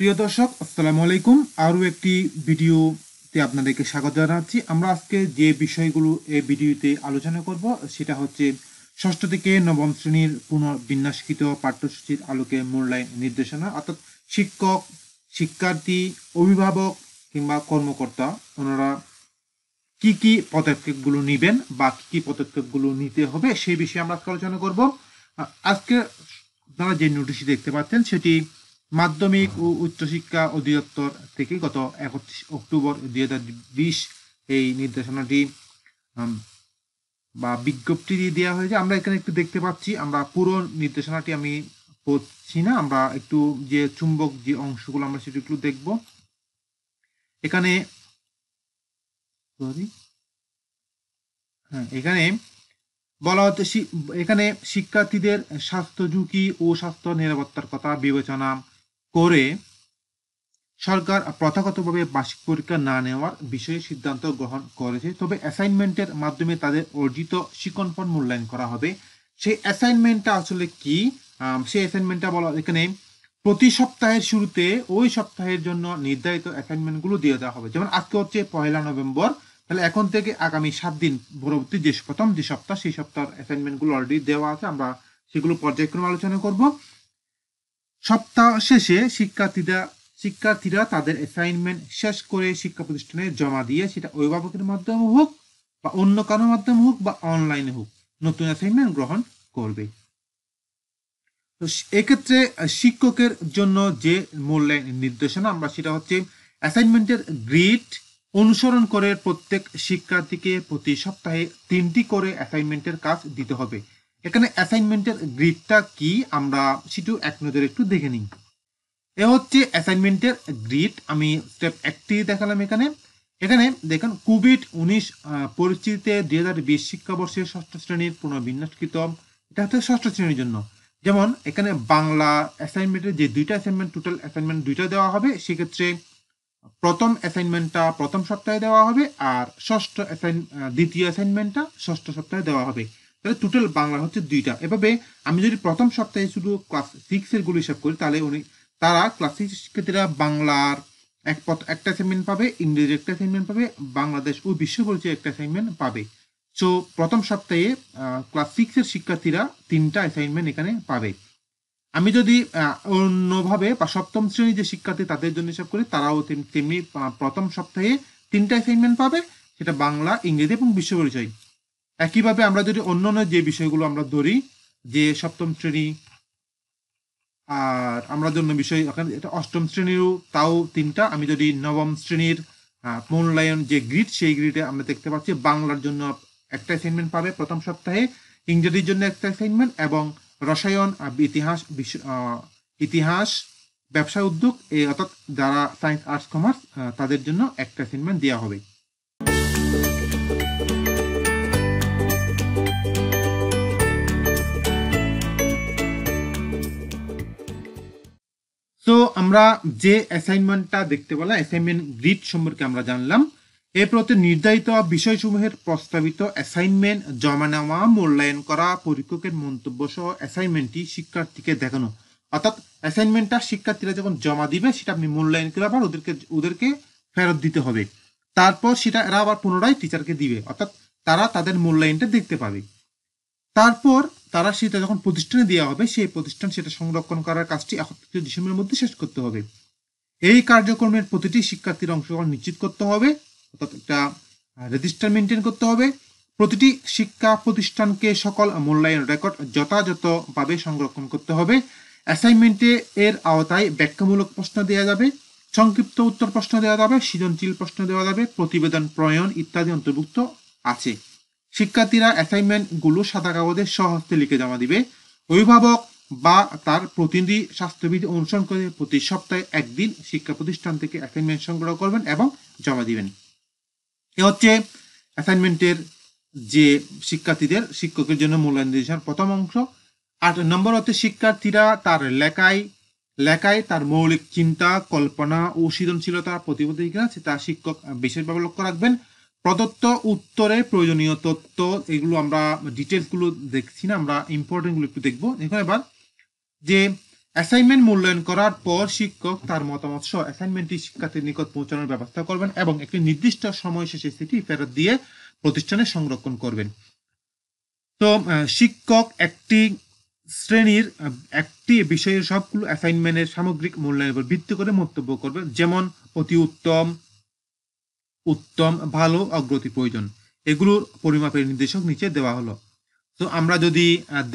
প্রিয় দর্শক আসসালামু আলাইকুম আরও একটি ভিডিওতে আপনাদেরকে স্বাগত জানাচ্ছি আমরা আজকে যে বিষয়গুলো এই ভিডিওতে আলোচনা করব সেটা হচ্ছে ষষ্ঠ থেকে নবম শ্রেণীর পুনর্বিন্যাসকৃত পাঠ্যসূচির আলোকে মূল্যায়ন নির্দেশনা অর্থাৎ শিক্ষক শিক্ষার্থী অভিভাবক কিংবা কর্মকর্তা ওনারা কি কি পদক্ষেপগুলো নেবেন বা কী কী পদক্ষেপগুলো নিতে হবে সেই বিষয়ে আমরা আজকে আলোচনা করব আজকে আপনারা যে নোটিশটি দেখতে পাচ্ছেন সেটি মাধ্যমিক ও উচ্চশিক্ষা অধিদপ্তর থেকে গত একত্রিশ অক্টোবর দুই এই নির্দেশনাটি বা বিজ্ঞপ্তি দিয়ে দেওয়া হয়েছে আমরা এখানে একটু দেখতে পাচ্ছি আমরা পুরো নির্দেশনাটি আমি পড়ছি না আমরা একটু যে চুম্বক যে অংশগুলো আমরা সেটি একটু দেখব এখানে সরি হ্যাঁ এখানে বলা হচ্ছে এখানে শিক্ষার্থীদের স্বাস্থ্য ঝুঁকি ও স্বাস্থ্য নিরাপত্তার কথা বিবেচনা করে সরকার প্রথাগতভাবে বার্ষিক পরীক্ষা না নেওয়ার বিষয়ে সিদ্ধান্ত গ্রহণ করেছে তবে অ্যাসাইনমেন্টের মাধ্যমে তাদের অর্জিত শিকনপন মূল্যায়ন করা হবে সেই অ্যাসাইনমেন্টটা আসলে কি সেই অ্যাসাইনমেন্টটা বলা এখানে প্রতি সপ্তাহের শুরুতে ওই সপ্তাহের জন্য নির্ধারিত অ্যাসাইনমেন্টগুলো দিয়ে দেওয়া হবে যেমন আজকে হচ্ছে পয়লা নভেম্বর তাহলে এখন থেকে আগামী সাত দিন পরবর্তী যে প্রথম যে সপ্তাহ সেই সপ্তাহের অ্যাসাইনমেন্টগুলো অলরেডি দেওয়া আছে আমরা সেগুলো পর্যায়ক্রমে আলোচনা করব সপ্তাহ শেষে শিক্ষার্থীরা শিক্ষার্থীরা তাদের অ্যাসাইনমেন্ট শেষ করে শিক্ষা প্রতিষ্ঠানে জমা দিয়ে সেটা অভিভাবকের মাধ্যমে হোক বা অন্য কারো মাধ্যমে হোক বা অনলাইনে হোক নতুন অ্যাসাইনমেন্ট গ্রহণ করবে তো এক্ষেত্রে শিক্ষকের জন্য যে মূল্যায়ন নির্দেশনা আমরা সেটা হচ্ছে অ্যাসাইনমেন্টের গ্রিড অনুসরণ করে প্রত্যেক শিক্ষার্থীকে প্রতি সপ্তাহে তিনটি করে অ্যাসাইনমেন্টের কাজ দিতে হবে এখানে অ্যাসাইনমেন্টের গ্রিডটা কি আমরা সেটিও এক নজরে একটু দেখে নিই এ হচ্ছে অ্যাসাইনমেন্টের গ্রিড আমি স্টেপ একটি দেখালাম এখানে এখানে দেখেন কোভিড উনিশ পরিস্থিতিতে দুই হাজার বিশ শিক্ষাবর্ষের ষষ্ঠ শ্রেণীর পুনর্বিন্যাসকৃত এটা হচ্ছে ষষ্ঠ শ্রেণীর জন্য যেমন এখানে বাংলা অ্যাসাইনমেন্টের যে দুইটা অ্যাসাইনমেন্ট টোটাল অ্যাসাইনমেন্ট দুইটা দেওয়া হবে সেক্ষেত্রে প্রথম অ্যাসাইনমেন্টটা প্রথম সপ্তাহে দেওয়া হবে আর ষষ্ঠ অ্যাসাইন দ্বিতীয় অ্যাসাইনমেন্টটা ষষ্ঠ সপ্তাহে দেওয়া হবে তাহলে টোটাল বাংলা হচ্ছে দুইটা এভাবে আমি যদি প্রথম সপ্তাহে শুধু ক্লাস সিক্সের গুলো হিসাব করি তাহলে উনি তারা ক্লাস সিক্স শিক্ষার্থীরা বাংলার এক পথ একটা অ্যাসাইনমেন্ট পাবে ইংরেজি একটা অ্যাসাইনমেন্ট পাবে বাংলাদেশ ও বিশ্ব পরিচয় একটা অ্যাসাইনমেন্ট পাবে সো প্রথম সপ্তাহে ক্লাস সিক্সের শিক্ষার্থীরা তিনটা অ্যাসাইনমেন্ট এখানে পাবে আমি যদি অন্যভাবে বা সপ্তম শ্রেণীর যে শিক্ষার্থী তাদের জন্য হিসাব করি তারাও তেমনি প্রথম সপ্তাহে তিনটা অ্যাসাইনমেন্ট পাবে সেটা বাংলা ইংরেজি এবং বিশ্ব পরিচয় একইভাবে আমরা যদি অন্য অন্য যে বিষয়গুলো আমরা ধরি যে সপ্তম শ্রেণী আর আমরা জন্য বিষয় এটা অষ্টম শ্রেণীরও তাও তিনটা আমি যদি নবম শ্রেণীর মূল্যায়ন যে গ্রিড সেই গ্রিডে আমরা দেখতে পাচ্ছি বাংলার জন্য একটা অ্যাসাইনমেন্ট পাবে প্রথম সপ্তাহে ইংরেজির জন্য একটা অ্যাসাইনমেন্ট এবং রসায়ন ইতিহাস ইতিহাস ব্যবসা উদ্যোগ অর্থাৎ যারা সায়েন্স আর্টস কমার্স তাদের জন্য একটা অ্যাসাইনমেন্ট দেওয়া হবে তো আমরা যে অ্যাসাইনমেন্টটা দেখতে পেলাম অ্যাসাইনমেন্ট গ্রিড সম্পর্কে আমরা জানলাম এরপরতে নির্ধারিত বিষয়সমূহের প্রস্তাবিত অ্যাসাইনমেন্ট জমা নেওয়া মূল্যায়ন করা পরীক্ষকের মন্তব্য সহ অ্যাসাইনমেন্টটি শিক্ষার্থীকে দেখানো অর্থাৎ অ্যাসাইনমেন্টটা শিক্ষার্থীরা যখন জমা দিবে সেটা আপনি মূল্যায়ন করে আবার ওদেরকে ওদেরকে ফেরত দিতে হবে তারপর সেটা এরা আবার পুনরায় টিচারকে দিবে অর্থাৎ তারা তাদের মূল্যায়নটা দেখতে পাবে তারপর তারা সেটা যখন প্রতিষ্ঠানে দেওয়া হবে সেই প্রতিষ্ঠান সেটা সংরক্ষণ করার কাজটি একত্রিশ ডিসেম্বরের মধ্যে শেষ করতে হবে এই কার্যক্রমের প্রতিটি শিক্ষার্থীর অংশগ্রহণ নিশ্চিত করতে হবে অর্থাৎ একটা রেজিস্টার মেনটেন করতে হবে প্রতিটি শিক্ষা প্রতিষ্ঠানকে সকল মূল্যায়ন রেকর্ড যথাযথভাবে সংরক্ষণ করতে হবে অ্যাসাইনমেন্টে এর আওতায় ব্যাখ্যামূলক প্রশ্ন দেওয়া যাবে সংক্ষিপ্ত উত্তর প্রশ্ন দেওয়া যাবে সৃজনশীল প্রশ্ন দেওয়া যাবে প্রতিবেদন প্রণয়ন ইত্যাদি অন্তর্ভুক্ত আছে শিক্ষার্থীরা অ্যাসাইনমেন্টগুলো সাদা কাগজে স্বহস্তে লিখে জমা দিবে অভিভাবক বা তার প্রতিনিধি স্বাস্থ্যবিধি অনুসরণ করে প্রতি সপ্তাহে একদিন শিক্ষা প্রতিষ্ঠান থেকে অ্যাসাইনমেন্ট সংগ্রহ করবেন এবং জমা দিবেন এ হচ্ছে অ্যাসাইনমেন্টের যে শিক্ষার্থীদের শিক্ষকের জন্য মূল্যায়ন নির্দেশনার প্রথম অংশ আট নম্বর হচ্ছে শিক্ষার্থীরা তার লেখায় লেখায় তার মৌলিক চিন্তা কল্পনা ও সৃজনশীলতা প্রতিবন্ধী কিনা তা শিক্ষক বিশেষভাবে লক্ষ্য রাখবেন প্রদত্ত উত্তরে প্রয়োজনীয় তথ্য এগুলো আমরা ডিটেলসগুলো দেখছি না আমরা ইম্পর্টেন্টগুলো একটু দেখবো দেখো এবার যে অ্যাসাইনমেন্ট মূল্যায়ন করার পর শিক্ষক তার মতামত সহ অ্যাসাইনমেন্টটি শিক্ষার্থীর নিকট পৌঁছানোর ব্যবস্থা করবেন এবং একটি নির্দিষ্ট সময় শেষে সেটি ফেরত দিয়ে প্রতিষ্ঠানে সংরক্ষণ করবেন তো শিক্ষক একটি শ্রেণীর একটি বিষয়ের সবগুলো অ্যাসাইনমেন্টের সামগ্রিক মূল্যায়নের উপর ভিত্তি করে মন্তব্য করবেন যেমন অতি উত্তম উত্তম ভালো অগ্রতি প্রয়োজন এগুলোর পরিমাপের নির্দেশক নিচে দেওয়া হলো তো আমরা যদি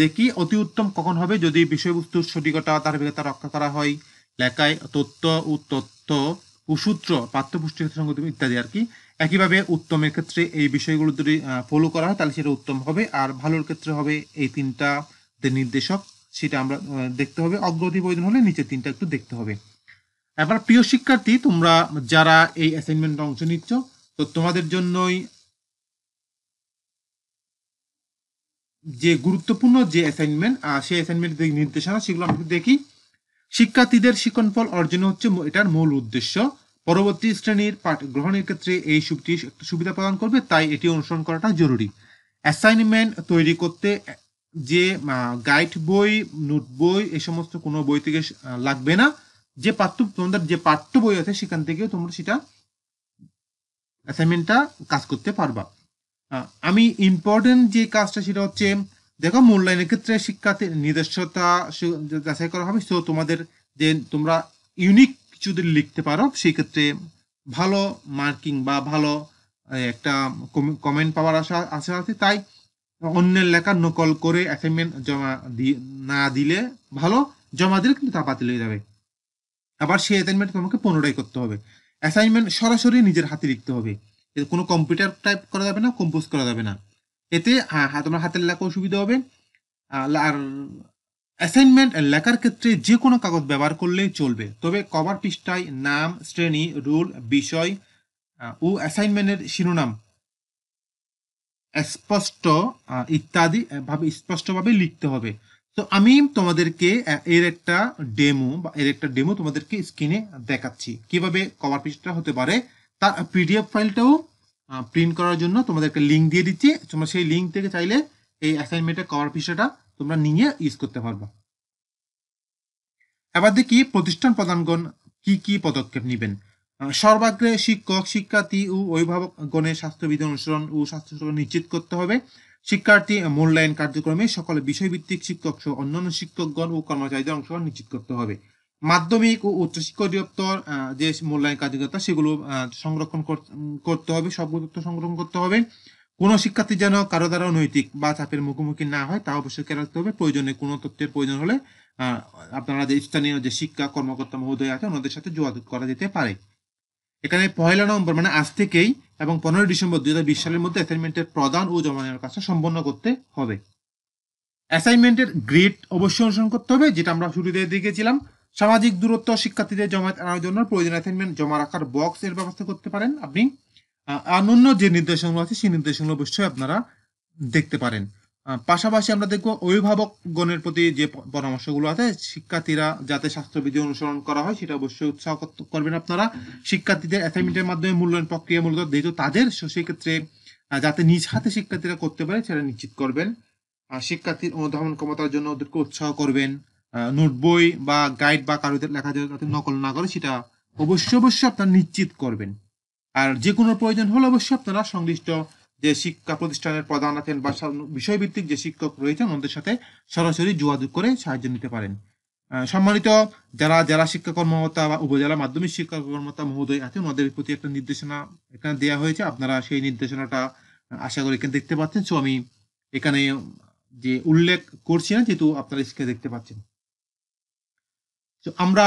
দেখি অতি উত্তম কখন হবে যদি বিষয়বস্তুর সঠিকতা ধারাবাহিকতা রক্ষা করা হয় লেখায় তথ্য ও তথ্য ও সূত্র পাঠ্যপুস্তকের সঙ্গে ইত্যাদি আর কি একইভাবে উত্তমের ক্ষেত্রে এই বিষয়গুলো যদি ফলো করা হয় তাহলে সেটা উত্তম হবে আর ভালোর ক্ষেত্রে হবে এই তিনটা নির্দেশক সেটা আমরা দেখতে হবে অগ্রগতি প্রয়োজন হলে নিচে তিনটা একটু দেখতে হবে এবার প্রিয় শিক্ষার্থী তোমরা যারা এই অ্যাসাইনমেন্ট অংশ নিচ্ছ তো তোমাদের জন্যই যে গুরুত্বপূর্ণ যে অ্যাসাইনমেন্ট সেই অ্যাসাইনমেন্ট নির্দেশনা সেগুলো আমরা দেখি শিক্ষার্থীদের শিক্ষণফল অর্জন হচ্ছে এটার মূল উদ্দেশ্য পরবর্তী শ্রেণীর পাঠ গ্রহণের ক্ষেত্রে এই সুবিধি একটু সুবিধা প্রদান করবে তাই এটি অনুসরণ করাটা জরুরি অ্যাসাইনমেন্ট তৈরি করতে যে গাইড বই নোট বই এ সমস্ত কোনো বই থেকে লাগবে না যে পাঠ্য তোমাদের যে পাঠ্য বই আছে সেখান থেকেও তোমরা সেটা অ্যাসাইনমেন্টটা কাজ করতে পারবা আমি ইম্পর্টেন্ট যে কাজটা সেটা হচ্ছে দেখো মূল্যায়নের ক্ষেত্রে শিক্ষার্থীর নিজস্বতা যাচাই করা হবে সো তোমাদের যে তোমরা ইউনিক কিছু যদি লিখতে পারো সেই ক্ষেত্রে ভালো মার্কিং বা ভালো একটা কমেন্ট পাওয়ার আশা আশা আছে তাই অন্যের লেখা নকল করে অ্যাসাইনমেন্ট জমা দিয়ে না দিলে ভালো জমা দিলে কিন্তু তা বাতিল হয়ে যাবে আবার সেই অ্যাসাইনমেন্ট তোমাকে পুনরায় করতে হবে অ্যাসাইনমেন্ট সরাসরি নিজের হাতে লিখতে হবে এতে কোনো কম্পিউটার টাইপ করা যাবে না কম্পোজ করা যাবে না এতে তোমার হাতের লেখাও সুবিধা হবে আর অ্যাসাইনমেন্ট লেখার ক্ষেত্রে যে কোনো কাগজ ব্যবহার করলেই চলবে তবে কভার পৃষ্ঠায় নাম শ্রেণী রুল বিষয় ও অ্যাসাইনমেন্টের শিরোনাম স্পষ্ট ইত্যাদি ভাবে স্পষ্টভাবে লিখতে হবে তো আমি তোমাদেরকে এর একটা ডেমো বা এর একটা ডেমো তোমাদেরকে স্ক্রিনে দেখাচ্ছি কিভাবে কভার পেজটা হতে পারে তার পিডিএফ ফাইলটাও প্রিন্ট করার জন্য তোমাদেরকে লিঙ্ক দিয়ে দিচ্ছি তোমরা সেই লিঙ্ক থেকে চাইলে এই অ্যাসাইনমেন্টের কভার পেজটা তোমরা নিয়ে ইউজ করতে পারবা এবার দেখি প্রতিষ্ঠান প্রধানগণ কি কি পদক্ষেপ নেবেন সর্বাগ্রে শিক্ষক শিক্ষার্থী ও অভিভাবকগণের স্বাস্থ্যবিধি অনুসরণ ও স্বাস্থ্য নিশ্চিত করতে হবে শিক্ষার্থী মূল্যায়ন কার্যক্রমে সকল বিষয়ভিত্তিক শিক্ষক সহ অন্যান্য শিক্ষকগণ ও কর্মচারীদের অংশগ্রহণ নিশ্চিত করতে হবে মাধ্যমিক ও উচ্চশিক্ষা অধিদপ্তর যে মূল্যায়ন কার্যকর্তা সেগুলো সংরক্ষণ করতে হবে সবগুলো তথ্য সংরক্ষণ করতে হবে কোনো শিক্ষার্থী যেন কারো দ্বারা নৈতিক বা চাপের মুখোমুখি না হয় তা অবশ্যই খেয়াল রাখতে হবে প্রয়োজনে কোনো তথ্যের প্রয়োজন হলে আপনারা যে স্থানীয় যে শিক্ষা কর্মকর্তা মহোদয় আছে ওনাদের সাথে যোগাযোগ করা যেতে পারে এখানে পয়লা নম্বর মানে আজ থেকেই এবং পনেরোই ডিসেম্বর দুই সালের মধ্যে অ্যাসাইনমেন্টের প্রদান ও জমা নেওয়ার কাজটা সম্পন্ন করতে হবে অ্যাসাইনমেন্টের গ্রেড অবশ্যই অনুসরণ করতে হবে যেটা আমরা শুরুতে দেখেছিলাম সামাজিক দূরত্ব শিক্ষার্থীদের জমায়েত আনার জন্য প্রয়োজনীয় অ্যাসাইনমেন্ট জমা রাখার বক্স এর ব্যবস্থা করতে পারেন আপনি অনন্য যে নির্দেশনাগুলো আছে সেই নির্দেশনাগুলো অবশ্যই আপনারা দেখতে পারেন পাশাপাশি আমরা দেখব অভিভাবকগণের প্রতি যে পরামর্শগুলো আছে শিক্ষার্থীরা যাতে স্বাস্থ্যবিধি অনুসরণ করা হয় সেটা অবশ্যই উৎসাহ করবেন আপনারা শিক্ষার্থীদের অ্যাসাইনমেন্টের মাধ্যমে মূল্যায়ন প্রক্রিয়া মূলত যেহেতু তাদের সেক্ষেত্রে যাতে নিজ হাতে শিক্ষার্থীরা করতে পারে সেটা নিশ্চিত করবেন শিক্ষার্থীর অনুধাবন ক্ষমতার জন্য ওদেরকে উৎসাহ করবেন নোট বই বা গাইড বা কারোদের লেখা যায় যাতে নকল না করে সেটা অবশ্যই অবশ্যই আপনারা নিশ্চিত করবেন আর যে কোনো প্রয়োজন হলে অবশ্যই আপনারা সংশ্লিষ্ট যে শিক্ষা প্রতিষ্ঠানের প্রধান আছেন বা বিষয়ভিত্তিক যে শিক্ষক রয়েছেন ওদের সাথে সরাসরি যোগাযোগ করে সাহায্য নিতে পারেন সম্মানিত যারা জেলা শিক্ষা কর্মকর্তা বা উপজেলা মাধ্যমিক শিক্ষা কর্মকর্তা মহোদয় আছেন ওদের প্রতি একটা নির্দেশনা এখানে দেওয়া হয়েছে আপনারা সেই নির্দেশনাটা আশা করি এখানে দেখতে পাচ্ছেন সো আমি এখানে যে উল্লেখ করছি না যেহেতু আপনারা স্কে দেখতে পাচ্ছেন তো আমরা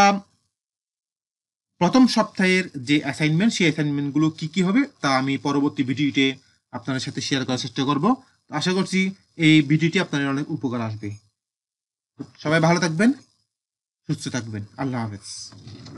প্রথম সপ্তাহের যে অ্যাসাইনমেন্ট সেই অ্যাসাইনমেন্টগুলো কি কি হবে তা আমি পরবর্তী ভিডিওতে আপনাদের সাথে শেয়ার করার চেষ্টা করব আশা করছি এই ভিডিওটি আপনাদের অনেক উপকার আসবে সবাই ভালো থাকবেন সুস্থ থাকবেন আল্লাহ হাফেজ